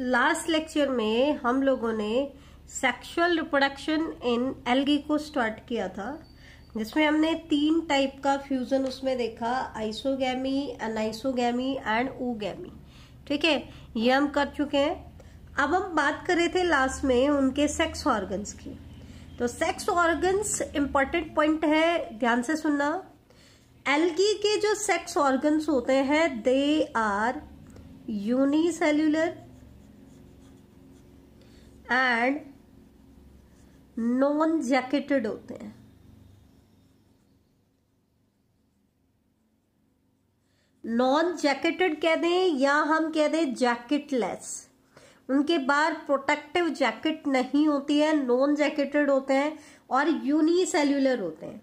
Last lecture में हम लोगों ने सेक्सुअल रिप्रोडक्शन इन एल्गी को स्टार्ट किया था जिसमें हमने तीन टाइप का फ्यूजन उसमें देखा आइसोगैमी अनाइसोगैमी एंड ओगैमी ठीक है ये हम कर चुके हैं अब हम बात कर रहे थे लास्ट में उनके सेक्स ऑर्गन्स की तो सेक्स ऑर्गन्स इंपॉर्टेंट पॉइंट है ध्यान से सुनना एल्गी के जो सेक्स ऑर्गन्स होते हैं they are unicellular and non jacketed होते हैं नॉन जैकेटेड कह दें या हम कह दें जैकेटलेस उनके बाहर प्रोटेक्टिव जैकेट नहीं होती है नॉन जैकेटेड होते हैं और यूनिसेल्यूलर होते हैं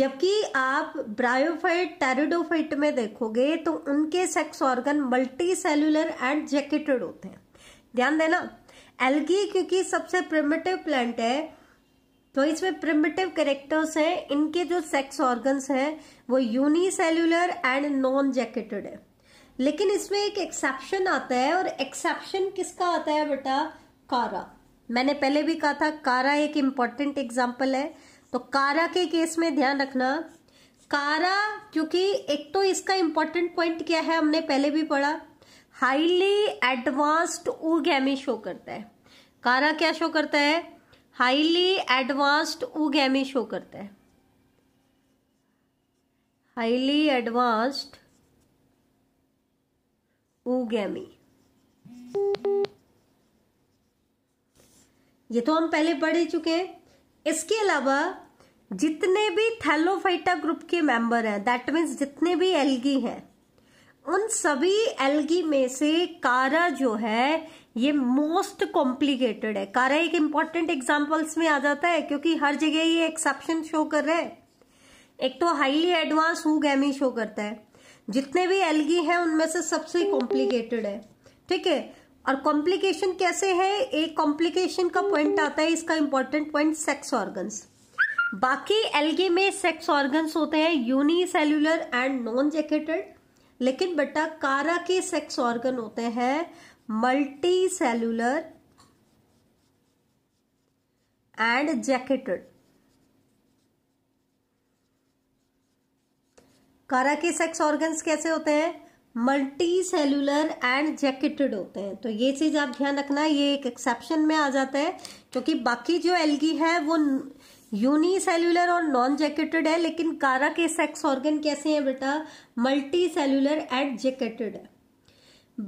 जबकि आप ब्रायोफाइट टेरिडोफाइट में देखोगे तो उनके sex organ multicellular and jacketed होते हैं ध्यान देना एल्गी क्योंकि सबसे प्रिमिटिव प्लांट है तो इसमें प्रिमिटिव करेक्टर्स हैं इनके जो सेक्स ऑर्गन्स हैं वो यूनिसेल्यूलर एंड नॉन जैकेटेड है लेकिन इसमें एक एक्सेप्शन आता है और एक्सेप्शन किसका आता है बेटा कारा मैंने पहले भी कहा था कारा एक इम्पॉर्टेंट एग्जाम्पल है तो कारा के केस में ध्यान रखना कारा क्योंकि एक तो इसका इम्पॉर्टेंट पॉइंट क्या है हमने पहले भी पढ़ा हाईली एडवांस्ड ऊगैमी शो करता है कारा क्या शो करता है हाईली एडवांस्ड ऊगैमी शो करता है हाईली एडवांस्ड ऊगैमी ये तो हम पहले पढ़ ही चुके हैं इसके अलावा जितने भी थैलोफाइटा ग्रुप के मेंबर हैं दैट मीन्स जितने भी एलगी हैं उन सभी एल्गी में से कारा जो है ये मोस्ट कॉम्प्लिकेटेड है कारा एक इंपॉर्टेंट एग्जाम्पल्स में आ जाता है क्योंकि हर जगह ये एक्सेप्शन शो कर रहा है एक तो highly advance oogamy show करता है जितने भी एल्गी हैं उनमें से सबसे कॉम्प्लिकेटेड है ठीक है और कॉम्प्लिकेशन कैसे है एक कॉम्प्लिकेशन का पॉइंट आता है इसका इंपॉर्टेंट पॉइंट सेक्स ऑर्गन्स बाकी एल्गी में सेक्स ऑर्गन्स होते हैं यूनिसेल्यूलर एंड नॉन जैकेटेड लेकिन बेटा कारा के सेक्स ऑर्गन होते हैं मल्टी सेलुलर एंड जैकेटेड कारा के सेक्स ऑर्गन्स कैसे होते हैं मल्टी सेलुलर एंड जैकेटेड होते हैं तो ये चीज आप ध्यान रखना ये एक एक्सेप्शन में आ जाता है क्योंकि बाकी जो एलगी है वो सेल्यूलर और नॉन जैकेटेड है लेकिन कारा के सेक्स ऑर्गन कैसे हैं बेटा मल्टी सेल्यूलर एंड जैकेटेड है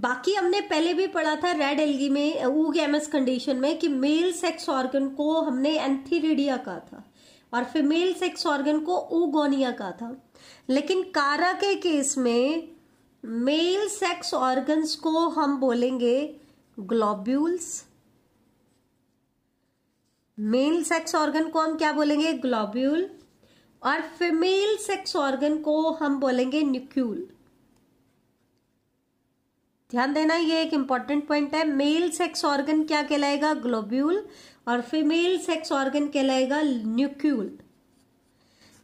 बाकी हमने पहले भी पढ़ा था रेड एलगी में ऊग एमएस कंडीशन में कि मेल सेक्स ऑर्गन को हमने एंथीरिडिया कहा था और फीमेल सेक्स ऑर्गन को ऊगोनिया कहा था लेकिन कारा के केस में मेल सेक्स ऑर्गन्स को हम बोलेंगे ग्लोब्यूल्स मेल सेक्स ऑर्गन को हम क्या बोलेंगे ग्लोब्यूल और फीमेल सेक्स ऑर्गन को हम बोलेंगे न्यूक्यूल ध्यान देना ये एक इंपॉर्टेंट पॉइंट है मेल सेक्स ऑर्गन क्या कहलाएगा ग्लोब्यूल और फीमेल सेक्स ऑर्गन कहलाएगा न्यूक्यूल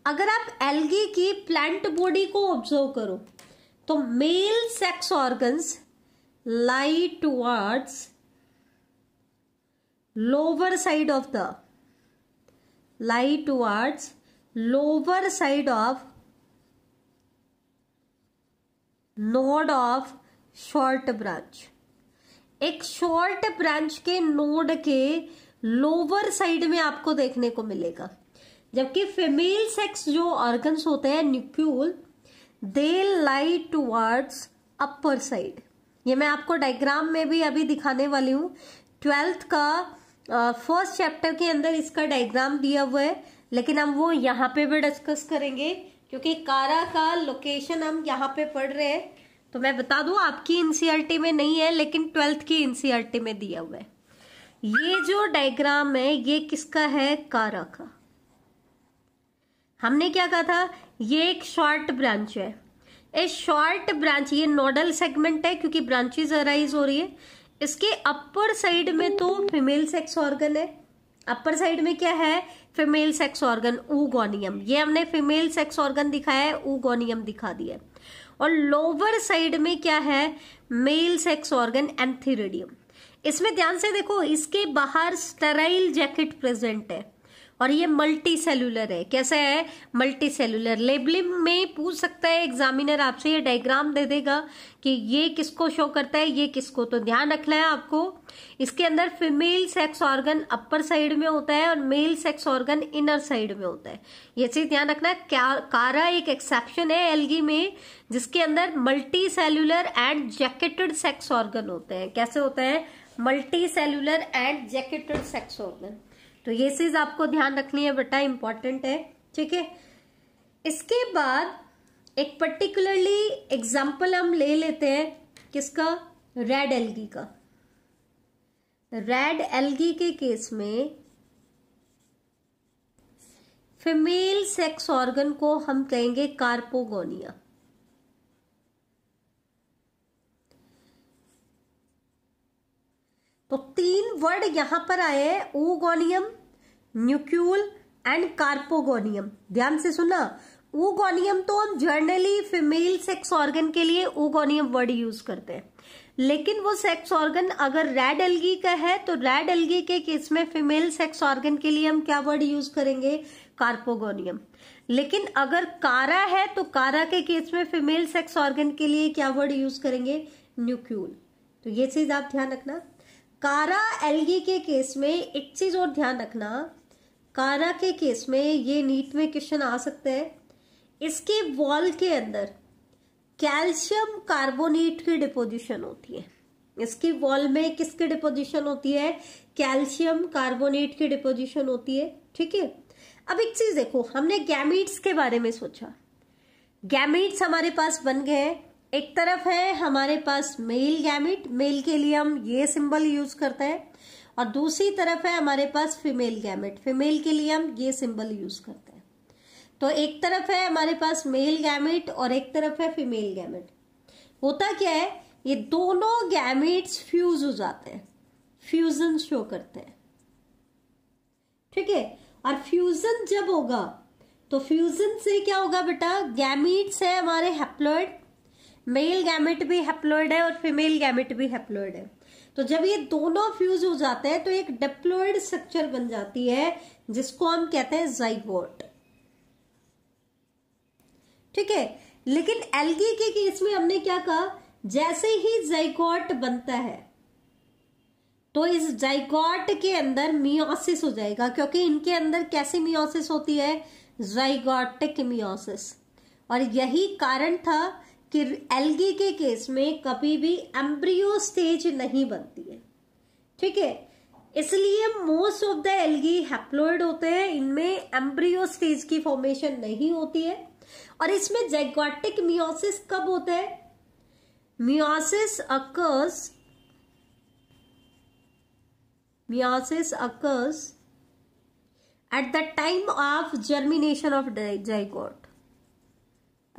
अगर आप एल्गी की प्लांट बॉडी को ऑब्जर्व करो तो male sex organs lie towards lower side of the lie towards lower side of node of short branch एक शॉर्ट ब्रांच के नोड के लोअर साइड में आपको देखने को मिलेगा जबकि फीमेल सेक्स जो ऑर्गन्स होते हैं nucule they lie towards upper side ये मैं आपको डायग्राम में भी अभी दिखाने वाली हूं ट्वेल्थ का फर्स्ट चैप्टर के अंदर इसका डायग्राम दिया हुआ है लेकिन हम वो यहाँ पे भी डिस्कस करेंगे क्योंकि कारा का लोकेशन हम यहाँ पे पढ़ रहे हैं तो मैं बता दू आपकी एनसीआरटी में नहीं है लेकिन ट्वेल्थ की एनसीआरटी में दिया हुआ है ये जो डायग्राम है ये किसका है कारा का हमने क्या कहा था ये एक शॉर्ट ब्रांच है ए शॉर्ट ब्रांच ये नोडल सेगमेंट है क्योंकि ब्रांचेज अराइज हो रही है इसके अपर साइड में तो फीमेल सेक्स ऑर्गन है अपर साइड में क्या है फीमेल सेक्स ऑर्गन ऊगोनियम ये हमने फीमेल सेक्स ऑर्गन दिखाया है ऊगोनियम दिखा दिया और लोअर साइड में क्या है मेल सेक्स ऑर्गन एंथीरिडियम इसमें ध्यान से देखो इसके बाहर स्टेराइल जैकेट प्रेजेंट है और ये मल्टी सेलुलर है कैसा है मल्टी सेलुलर लेबलिंग में पूछ सकता है एग्जामिनर आपसे ये डायग्राम दे देगा कि ये किसको शो करता है ये किसको तो ध्यान रखना है आपको इसके अंदर female sex organ upper side में होता है और male sex organ inner side में होता है ये चीज ध्यान रखना है कारा एक एक्सेप्शन है एलगी में जिसके अंदर multi cellular and jacketed sex organ होते हैं कैसे होता है multi cellular and jacketed sex organ तो ये चीज आपको ध्यान रखनी है बेटा इंपॉर्टेंट है ठीक है इसके बाद एक पर्टिकुलरली एग्जाम्पल हम ले लेते हैं किसका रेड एलगी का रेड एलगी के केस में फीमेल सेक्स ऑर्गन को हम कहेंगे कार्पोगोनिया तो तीन वर्ड यहां पर आए हैं ओगोनियम न्यूक्यूल एंड कार्पोगोनियम ध्यान से सुना ओगोनियम तो हम जनरली फीमेल सेक्स ऑर्गन के लिए ओगोनियम वर्ड यूज करते हैं लेकिन वो सेक्स ऑर्गन अगर रेड एल्गी का है तो रेड एल्गी के केस में फीमेल सेक्स ऑर्गन के लिए हम क्या वर्ड यूज करेंगे कार्पोगोनियम लेकिन अगर कारा है तो कारा के केस में फीमेल सेक्स ऑर्गन के लिए क्या वर्ड यूज करेंगे न्यूक्यूल तो ये चीज आप ध्यान रखना कारा एलगी के केस में एक चीज़ और ध्यान रखना कारा के केस में ये नीट में क्वेश्चन आ सकता है इसके वॉल के अंदर कैल्शियम कार्बोनेट की डिपोजिशन होती है इसकी वॉल में किसकी डिपोजिशन होती है कैल्शियम कार्बोनेट की डिपोजिशन होती है ठीक है अब एक चीज़ देखो हमने गैमिट्स के बारे में सोचा गैमिट्स हमारे पास बन गए एक तरफ है हमारे पास मेल गैमिट मेल के लिए हम ये सिंबल यूज करते हैं और दूसरी तरफ है हमारे पास फीमेल गैमिट फीमेल के लिए हम ये सिंबल यूज करते हैं तो एक तरफ है हमारे पास मेल गैमिट और एक तरफ है फीमेल गैमेट होता क्या है ये दोनों गैमिट्स फ्यूज हो जाते हैं फ्यूजन शो करते हैं ठीक है और फ्यूजन जब होगा तो फ्यूजन से क्या होगा बेटा गैमिट्स है हमारे हेप्लॉइड मेल गैमेट भी हेप्लोइड है और फीमेल गैमेट भी हेप्लोइड है तो जब ये दोनों फ्यूज हो जाते हैं तो एक डेप्लॉयड स्ट्रक्चर बन जाती है जिसको हम कहते हैं जाइगोट ठीक है लेकिन एलगी के केस में हमने क्या कहा जैसे ही जाइगोट बनता है तो इस जाइगोट के अंदर मियोसिस हो जाएगा क्योंकि इनके अंदर कैसी मियोसिस होती है जाइगोटिक मियोसिस और यही कारण था कि एलगी के केस में कभी भी एम्ब्रियो स्टेज नहीं बनती है ठीक है इसलिए most of the algae haploid होते हैं इनमें एम्ब्रियो स्टेज की फॉर्मेशन नहीं होती है और इसमें जैगोटिक मियोसिस कब होता है meiosis occurs meiosis occurs at the time of germination of zygote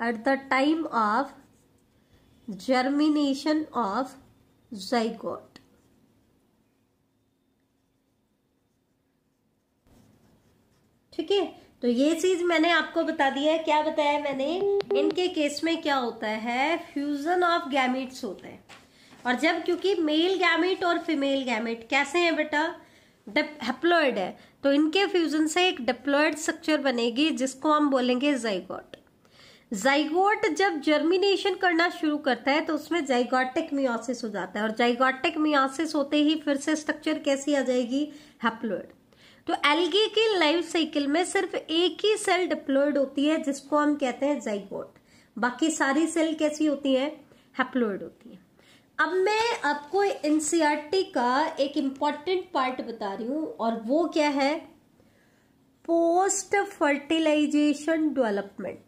एट द टाइम ऑफ germination of zygote. ठीक है तो ये चीज मैंने आपको बता दी है क्या बताया मैंने इनके केस में क्या होता है फ्यूजन ऑफ गैमिट्स होते हैं और जब क्योंकि मेल गैमिट और फीमेल गैमिट कैसे हैं बेटा हेप्लॉयड है तो इनके फ्यूजन से एक डिप्लॉयड स्ट्रक्चर बनेगी जिसको हम बोलेंगे जयगॉट जाइगोट जब जर्मिनेशन करना शुरू करता है तो उसमें जाइगोटिक मियोसिस हो जाता है और जाइगोटिक मियोसिस होते ही फिर से स्ट्रक्चर कैसी आ जाएगी हेप्लोइड तो एल्गे के लाइफ साइकिल में सिर्फ एक ही सेल डिप्लोइड होती है जिसको हम कहते हैं जाइगोट बाकी सारी सेल कैसी होती है हेप्लोइड होती है अब मैं आपको एनसीईआरटी का एक इंपॉर्टेंट पार्ट बता रही हूं और वो क्या है पोस्ट फर्टिलाइजेशन डेवलपमेंट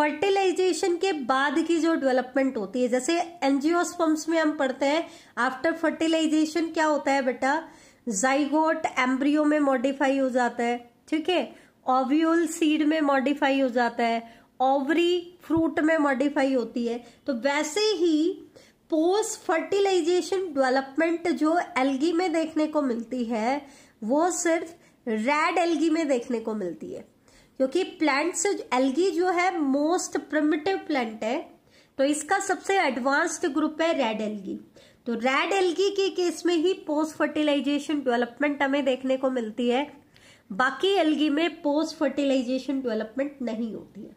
फर्टिलाइजेशन के बाद की जो डेवलपमेंट होती है जैसे एनजियोस्पम्स में हम पढ़ते हैं आफ्टर फर्टिलाइजेशन क्या होता है बेटा जाइगोट एम्ब्रियो में मॉडिफाई हो जाता है ठीक है ओव्यूल सीड में मॉडिफाई हो जाता है ओवरी फ्रूट में मॉडिफाई होती है तो वैसे ही पोस्ट फर्टिलाइजेशन डेवलपमेंट जो एल्गी में देखने को मिलती है वो सिर्फ रेड एल्गी में देखने को मिलती है क्योंकि प्लांट्स एल्गी जो है मोस्ट प्रिमिटिव प्लांट है तो इसका सबसे एडवांस्ड ग्रुप है रेड एल्गी तो रेड एल्गी के केस में ही पोस्ट फर्टिलाइजेशन डेवलपमेंट हमें देखने को मिलती है बाकी एल्गी में पोस्ट फर्टिलाइजेशन डेवलपमेंट नहीं होती है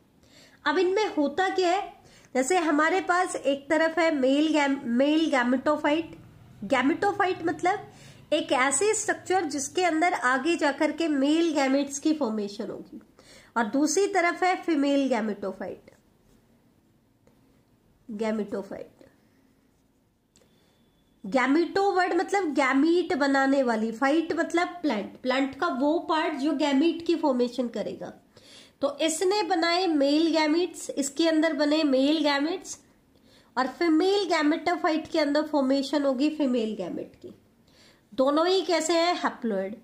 अब इनमें होता क्या है जैसे हमारे पास एक तरफ है मेल गैम मेल गैमेटोफाइट गैमेटोफाइट मतलब एक ऐसे स्ट्रक्चर जिसके अंदर आगे जाकर के मेल गैमेट्स की फॉर्मेशन होगी और दूसरी तरफ है female gametophyte gametophyte gameto word मतलब गैमीट बनाने वाली फाइट मतलब प्लांट प्लांट का वो पार्ट जो गैमीट की फॉर्मेशन करेगा तो इसने बनाए मेल गैमिट्स इसके अंदर बने मेल गैमिट्स और फीमेल गैमेटोफाइट के अंदर फॉर्मेशन होगी फीमेल गैमेट की दोनों ही कैसे हैं हैप्लोइड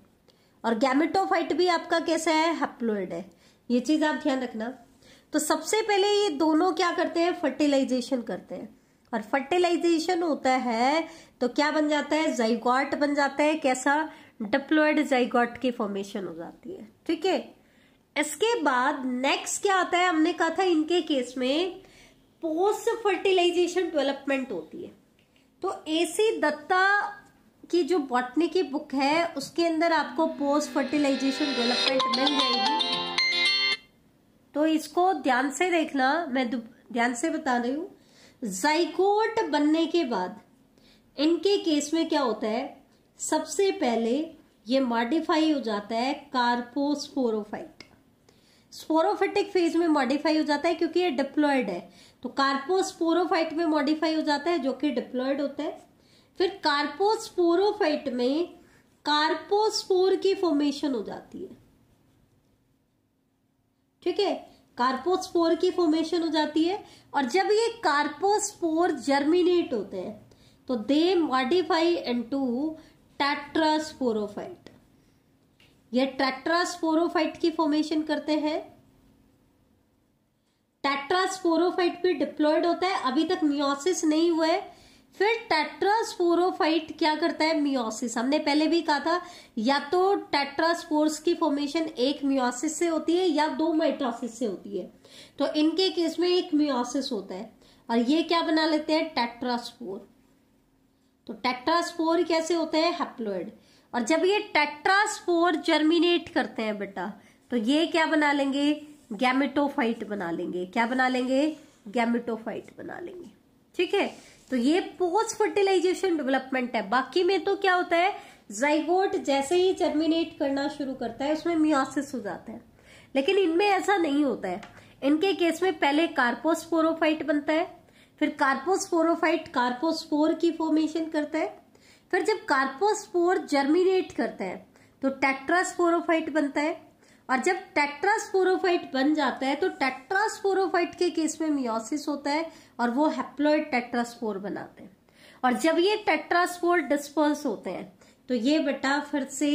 और गैमेटोफाइट भी आपका कैसा है हैप्लोइड है ये चीज आप ध्यान रखना तो सबसे पहले ये दोनों क्या करते हैं फर्टिलाइजेशन करते हैं और फर्टिलाइजेशन होता है तो क्या बन जाता है जयगॉट बन जाता है कैसा डिप्लोइड जयगॉट की फॉर्मेशन हो जाती है ठीक है इसके बाद नेक्स्ट क्या आता है हमने कहा था इनके केस में पोस्ट फर्टिलाइजेशन डेवलपमेंट होती है तो एसी दत्ता की जो बॉटनी की बुक है उसके अंदर आपको पोस्ट फर्टिलाइजेशन डेवलपमेंट मिल जाएगी तो इसको ध्यान से देखना मैं ध्यान से बता रही हूं जाइकोट बनने के बाद इनके केस में क्या होता है सबसे पहले ये मॉडिफाई हो जाता है कार्पोस्पोरोफाइट स्पोरोफिटिक फेज में मॉडिफाई हो जाता है क्योंकि ये डिप्लॉयड है तो कार्पोस्पोरोफाइट में मॉडिफाई हो जाता है जो कि डिप्लॉयड होता है फिर कार्पोस्पोरोफाइट में कार्पोस्पोर की फॉर्मेशन हो जाती है ठीक है कार्पोस्पोर की फॉर्मेशन हो जाती है और जब ये कार्पोस्पोर जर्मिनेट होते हैं तो दे मॉडिफाई इनटू टेट्रास्पोरोफाइट ये टेट्रास्पोरोफाइट की फॉर्मेशन करते हैं टेट्रास्पोरोफाइट भी डिप्लॉयड होता है अभी तक म्योसिस नहीं हुआ है फिर टेट्रास्पोरोफाइट क्या करता है मियोसिस हमने पहले भी कहा था या तो टेट्रास्पोर्स की फॉर्मेशन एक मियोसिस से होती है या दो माइट्रोसिस से होती है तो इनके केस में एक मियोसिस होता है और ये क्या बना लेते हैं टेट्रास्पोर तो टेट्रास्पोर कैसे होते हैं हेप्लोइड और जब ये टेट्रास्पोर जर्मिनेट करते हैं बेटा तो ये क्या बना लेंगे गैमिटोफाइट बना लेंगे क्या बना लेंगे गैमिटोफाइट बना लेंगे ठीक है तो ये पोस्ट फर्टिलाइजेशन डेवलपमेंट है बाकी में तो क्या होता है जाइगोट जैसे ही जर्मिनेट करना शुरू करता है उसमें मियासिस हो जाता है लेकिन इनमें ऐसा नहीं होता है इनके केस में पहले कार्पोस्पोरोफाइट बनता है फिर कार्पोस्पोरोफाइट कार्पोस्पोर की फॉर्मेशन करता है फिर जब कार्पोस्पोर जर्मिनेट करता है तो टेक्ट्रास्पोरोफाइट बनता है और जब टेट्रास्पोरोफाइट बन जाता है तो टेट्रास्पोरोफाइट के केस में मियोसिस होता है और वो हैप्लोइड टेट्रास्पोर बनाते हैं और जब ये टेट्रास्पोर डिस्पर्स होते हैं तो ये बेटा फिर से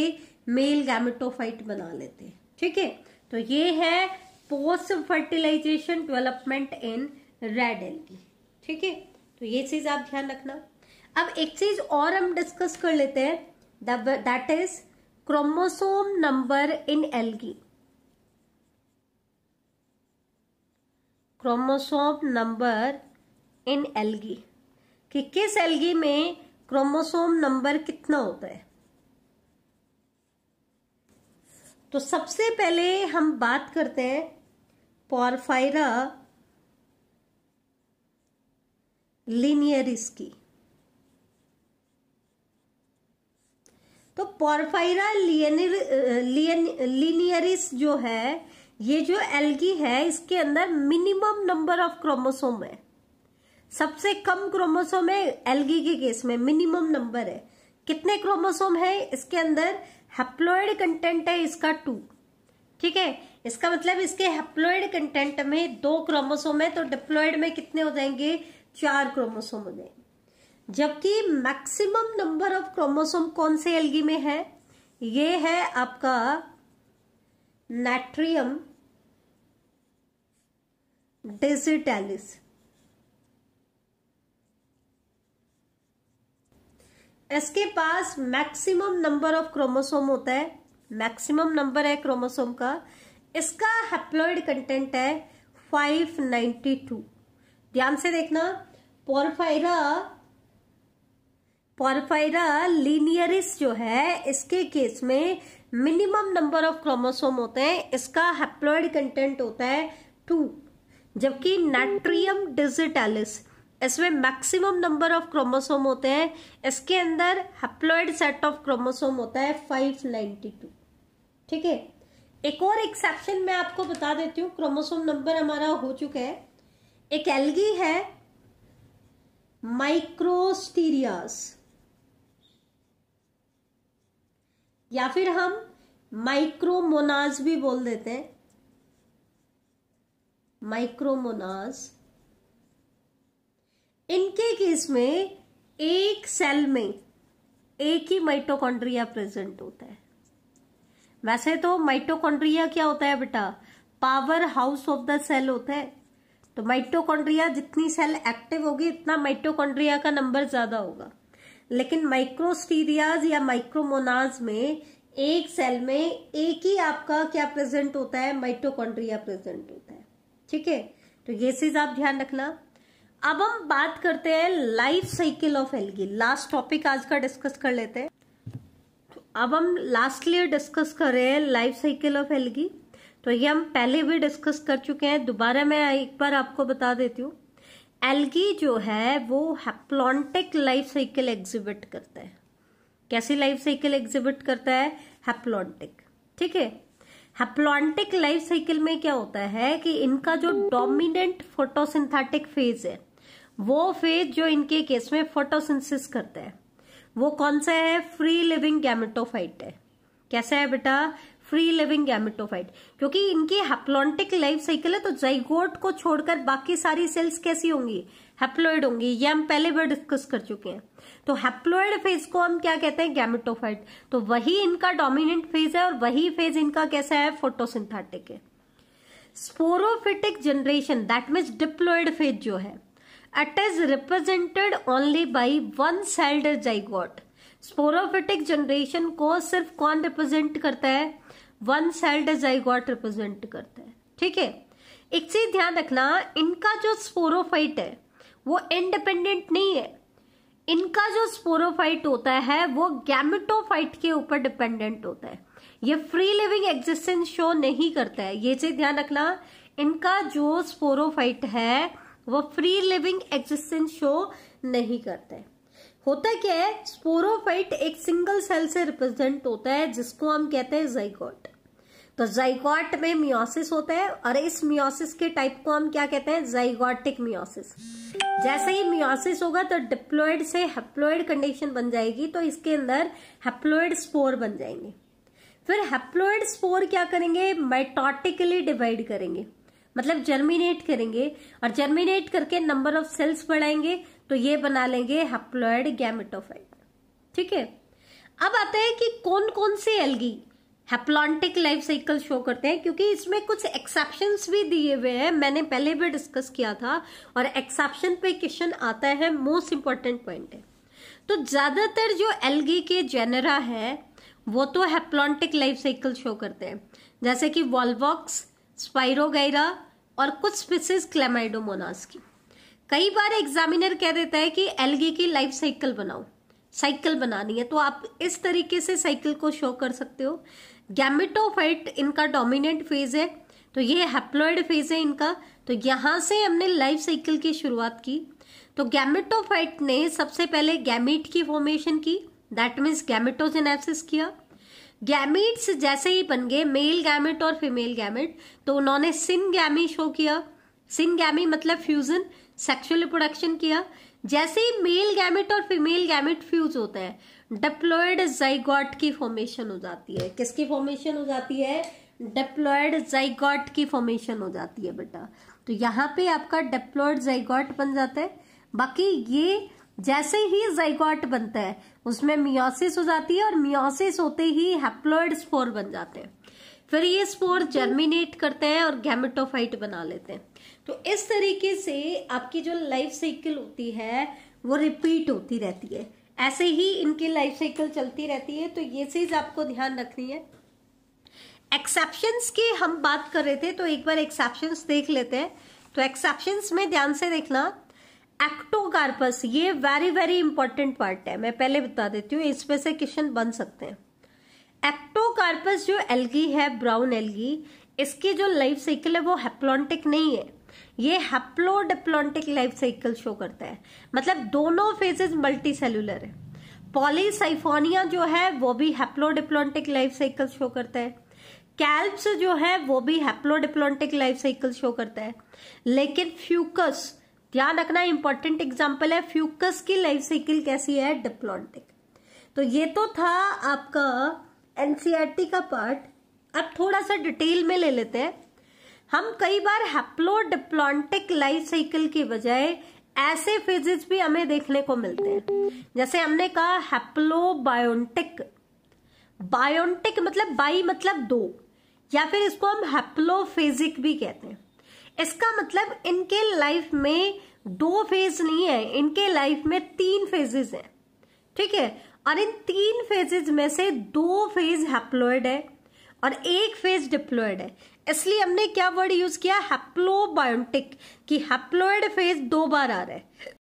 मेल गैमेटोफाइट बना लेते हैं ठीक है तो ये है post fertilization development in red algae ठीक है तो ये चीज आप ध्यान रखना अब एक चीज और हम डिस्कस कर लेते हैं that is chromosome number in algae chromosome number in algae कि किस एलगी में क्रोमोसोम नंबर कितना होता है तो सबसे पहले हम बात करते हैं पॉरफाइरा लिनियरिस की तो पॉरफाइरा लिनियरिस जो है ये जो एल्गी है इसके अंदर मिनिमम नंबर ऑफ क्रोमोसोम है सबसे कम क्रोमोसोम है एल्गी के केस में मिनिमम नंबर है कितने क्रोमोसोम है इसके अंदर हेप्लोइड कंटेंट है इसका टू ठीक है इसका मतलब इसके हेप्लोइड कंटेंट में दो क्रोमोसोम है तो डिप्लोइड में कितने हो जाएंगे चार क्रोमोसोम हो जाएंगे जबकि मैक्सिमम नंबर ऑफ क्रोमोसोम कौन से एल्गी में है ये है आपका नेट्रियम डिजिटैलिस इसके पास मैक्सिमम नंबर ऑफ क्रोमोसोम होता है मैक्सिमम नंबर है क्रोमोसोम का इसका हेप्लॉइड कंटेंट है 592 ध्यान से देखना पोरफाइरा पोरफाइरा लीनियरिस जो है इसके केस में मिनिमम नंबर ऑफ क्रोमोसोम होते हैं इसका हेप्लॉइड कंटेंट होता है टू जबकि नेट्रियम डिजिटेलिस इसमें मैक्सिमम नंबर ऑफ क्रोमोसोम होते हैं इसके अंदर हैप्लॉइड सेट ऑफ क्रोमोसोम होता है फाइव नाइनटी टू ठीक है एक और एक्सेप्शन मैं आपको बता देती हूँ क्रोमोसोम नंबर हमारा हो चुका है एक एलगी है माइक्रोस्टीरियास या फिर हम माइक्रोमोनाज भी बोल देते हैं माइक्रोमोनाज इनके केस में एक सेल में एक ही माइटोकॉन्ड्रिया प्रेजेंट होता है वैसे तो माइटोकॉन्ड्रिया क्या होता है बेटा power house of the cell होता है तो माइटोकॉन्ड्रिया जितनी सेल एक्टिव होगी इतना माइटोकॉन्ड्रिया का नंबर ज्यादा होगा लेकिन माइक्रोस्टीरियाज या माइक्रोमोनाज में एक सेल में एक ही आपका क्या प्रेजेंट होता है माइटोकॉन्ड्रिया प्रेजेंट होता है ठीक है तो ये चीज आप ध्यान रखना अब हम बात करते हैं life cycle of algae last topic आज का डिस्कस कर लेते हैं तो अब हम लास्टली डिस्कस कर रहे हैं लाइफ साइकिल ऑफ एल्गी तो ये हम पहले भी डिस्कस कर चुके हैं दोबारा मैं एक बार आपको बता देती हूँ एल्गी जो है वो हैप्लॉन्टिक लाइफ साइकिल एग्जिबिट करता है कैसी लाइफ साइकिल एग्जिबिट करता है हैप्लॉन्टिक ठीक है हैप्लॉन्टिक लाइफ साइकिल में क्या होता है कि इनका जो डोमिनेंट फोटोसिंथेटिक फेज है वो फेज जो इनके केस में फोटोसिंथेसिस करता है वो कौन सा है फ्री लिविंग गैमेटोफाइट है कैसा है बेटा फ्री लिविंग गैमेटोफाइट क्योंकि इनकी हेप्लॉन्टिक लाइफ साइकिल है तो जयगोट को छोड़कर बाकी सारी सेल्स कैसी होंगी हेप्लोइड होंगी ये हम पहले भी डिस्कस कर चुके हैं तो हेप्लोइड फेज को हम क्या कहते हैं गैमेटोफाइट तो वही इनका डोमिनेंट फेज है और वही फेज इनका कैसा है फोटोसिंथेटिक है sporophytic generation that means diploid phase जो है it is represented only by one celled zygote sporophytic generation को सिर्फ कौन रिप्रेजेंट करता है वन सेल डेजाइगॉट रिप्रेजेंट करता है ठीक है एक चीज ध्यान रखना इनका जो स्पोरोफाइट है वो इंडिपेंडेंट नहीं है इनका जो स्पोरोफाइट होता है वो गैमेटोफाइट के ऊपर डिपेंडेंट होता है ये फ्री लिविंग एग्जिस्टेंस शो नहीं करता है ये चीज ध्यान रखना इनका जो स्पोरोफाइट है वो फ्री लिविंग एग्जिस्टेंस शो नहीं करता है होता क्या है स्पोरोफाइट एक सिंगल सेल से रिप्रेजेंट होता है जिसको हम कहते हैं जयकॉट तो जाइगॉट में मियोसिस होता है और इस मियोसिस के टाइप को हम क्या कहते हैं जाइगॉटिक मियोसिस जैसे ही मियोसिस होगा तो डिप्लोइड से हेप्लोइड कंडीशन बन जाएगी तो इसके अंदर हेप्लोइड स्पोर बन जाएंगे फिर हेप्लोइड स्पोर क्या करेंगे माइटोटिकली डिवाइड करेंगे मतलब जर्मिनेट करेंगे और जर्मिनेट करके नंबर ऑफ सेल्स बढ़ाएंगे तो ये बना लेंगे हेप्लोइड गैमेटोफाइट ठीक है अब आता है कि कौन कौन से algae haplontic life cycle show करते हैं क्योंकि इसमें कुछ एक्सेप्शन भी दिए हुए हैं मैंने पहले भी डिस्कस किया था और एक्सेप्शन पे क्वेश्चन आता है मोस्ट इंपॉर्टेंट पॉइंट है तो ज़्यादातर जो एलगी के जेनरा है वो तो हैप्लॉन्टिक लाइफ साइकिल शो करते हैं जैसे कि वॉल्वॉक्स स्पायरोगाइरा और कुछ स्पीसीज क्लेमाइडोमोनास की कई बार एग्जामिनर कह देता है कि एलगी की लाइफ साइकिल बनाओ साइकिल बनानी है तो आप इस तरीके से साइकिल को शो कर सकते हो गैमेटोफाइट इनका डोमिनेंट फेज है तो ये हैप्लॉयड फेज है इनका तो यहाँ से हमने लाइफ साइकिल की शुरुआत की तो गैमेटोफाइट ने सबसे पहले गैमिट की फॉर्मेशन की दैट मीन्स गैमेटोजेनेसिस किया गैमिट्स जैसे ही बन गए मेल गैमिट और फीमेल गैमिट तो उन्होंने सिन गैमी शो किया सिन गैमी मतलब फ्यूजन सेक्सुअल रिप्रोडक्शन किया जैसे ही मेल गैमेट और फीमेल गैमेट फ्यूज होता है डिप्लॉयड जाइगॉट की फॉर्मेशन हो जाती है किसकी फॉर्मेशन हो जाती है डिप्लॉयड जाइगॉट की फॉर्मेशन हो जाती है बेटा तो यहाँ पे आपका डिप्लॉयड जाइगॉट बन जाता है बाकी ये जैसे ही जाइगॉट बनता है उसमें मियोसिस हो जाती है और मियोसिस होते ही हैप्लॉयड स्पोर बन जाते हैं फिर ये स्पोर जर्मिनेट करते हैं और गैमेटोफाइट बना लेते हैं तो इस तरीके से आपकी जो लाइफ साइकिल होती है वो रिपीट होती रहती है ऐसे ही इनकी लाइफ साइकिल चलती रहती है तो ये चीज़ आपको ध्यान रखनी है एक्सेप्शंस की हम बात कर रहे थे तो एक बार एक्सेप्शंस देख लेते हैं तो एक्सेप्शंस में ध्यान से देखना एक्टोकार्पस ये वेरी वेरी इंपॉर्टेंट पार्ट है मैं पहले बता देती हूँ इसमें से क्वेश्चन बन सकते हैं एक्टोकार्पस जो एल्गी है ब्राउन एल्गी इसकी जो लाइफ साइकिल है वो हेप्लॉन्टिक नहीं है ये हेप्लोडिप्लॉन्टिक लाइफ साइकिल शो करता है मतलब दोनों फेजेस मल्टी सेलुलर है पॉलीसाइफोनिया जो है वो भी हेप्लोडिप्लॉन्टिक लाइफ साइकिल शो करता है कैल्प्स जो है वो भी हेप्लोडिप्लॉन्टिक लाइफ साइकिल शो करता है लेकिन फ्यूकस ध्यान रखना इंपॉर्टेंट एग्जाम्पल है फ्यूकस की लाइफ साइकिल कैसी है डिप्लॉन्टिक तो ये तो था आपका एनसीआरटी e का पार्ट अब थोड़ा सा डिटेल में ले लेते हैं हम कई बार हेप्लोडिप्लॉन्टिक लाइफ साइकिल की बजाय ऐसे फेजेस भी हमें देखने को मिलते हैं जैसे हमने कहा हैप्लोबायोटिक बायोटिक मतलब बाई मतलब दो या फिर इसको हम फेजिक भी कहते हैं इसका मतलब इनके लाइफ में दो फेज नहीं है इनके लाइफ में तीन फेजेस हैं ठीक है और इन तीन फेजेज में से दो फेज हेप्लोइड है और एक फेज डिप्लोइड है इसलिए हमने क्या वर्ड यूज किया हैप्लोबायोटिक कि हैप्लोइड फेज दो बार आ रहा है